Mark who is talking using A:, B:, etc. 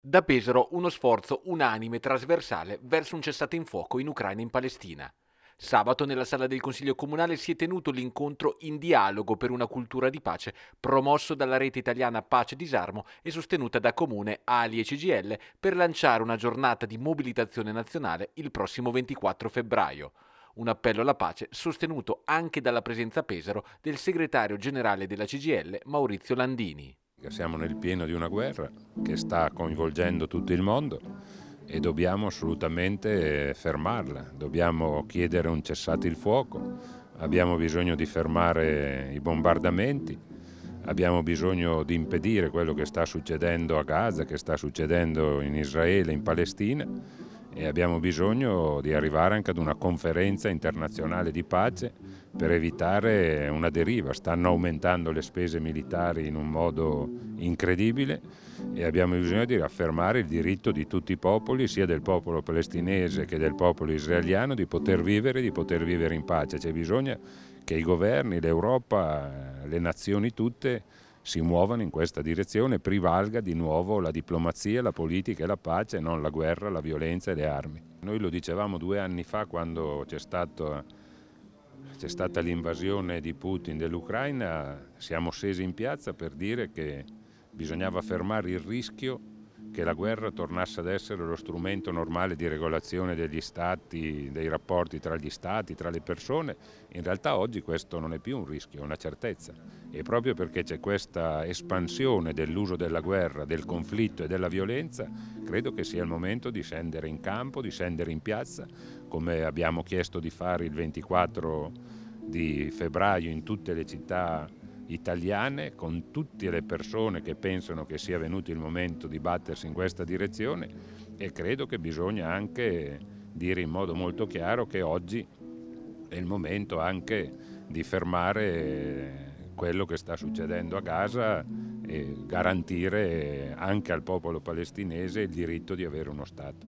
A: da Pesaro uno sforzo unanime e trasversale verso un cessate in fuoco in Ucraina e in Palestina. Sabato nella sala del Consiglio Comunale si è tenuto l'incontro in dialogo per una cultura di pace promosso dalla rete italiana Pace Disarmo e sostenuta da Comune, Ali e CGL per lanciare una giornata di mobilitazione nazionale il prossimo 24 febbraio. Un appello alla pace sostenuto anche dalla presenza a Pesaro del segretario generale della CGL Maurizio Landini.
B: Siamo nel pieno di una guerra che sta coinvolgendo tutto il mondo e dobbiamo assolutamente eh, fermarla, dobbiamo chiedere un cessate il fuoco, abbiamo bisogno di fermare i bombardamenti, abbiamo bisogno di impedire quello che sta succedendo a Gaza, che sta succedendo in Israele, in Palestina e abbiamo bisogno di arrivare anche ad una conferenza internazionale di pace per evitare una deriva. Stanno aumentando le spese militari in un modo incredibile e abbiamo bisogno di raffermare il diritto di tutti i popoli, sia del popolo palestinese che del popolo israeliano, di poter vivere, di poter vivere in pace. C'è bisogno che i governi, l'Europa, le nazioni tutte si muovano in questa direzione, privalga di nuovo la diplomazia, la politica e la pace, non la guerra, la violenza e le armi. Noi lo dicevamo due anni fa quando c'è stato c'è stata l'invasione di Putin dell'Ucraina, siamo scesi in piazza per dire che bisognava fermare il rischio che la guerra tornasse ad essere lo strumento normale di regolazione degli stati, dei rapporti tra gli stati, tra le persone, in realtà oggi questo non è più un rischio, è una certezza. E proprio perché c'è questa espansione dell'uso della guerra, del conflitto e della violenza, credo che sia il momento di scendere in campo, di scendere in piazza, come abbiamo chiesto di fare il 24 di febbraio in tutte le città italiane, con tutte le persone che pensano che sia venuto il momento di battersi in questa direzione e credo che bisogna anche dire in modo molto chiaro che oggi è il momento anche di fermare quello che sta succedendo a Gaza e garantire anche al popolo palestinese il diritto di avere uno Stato.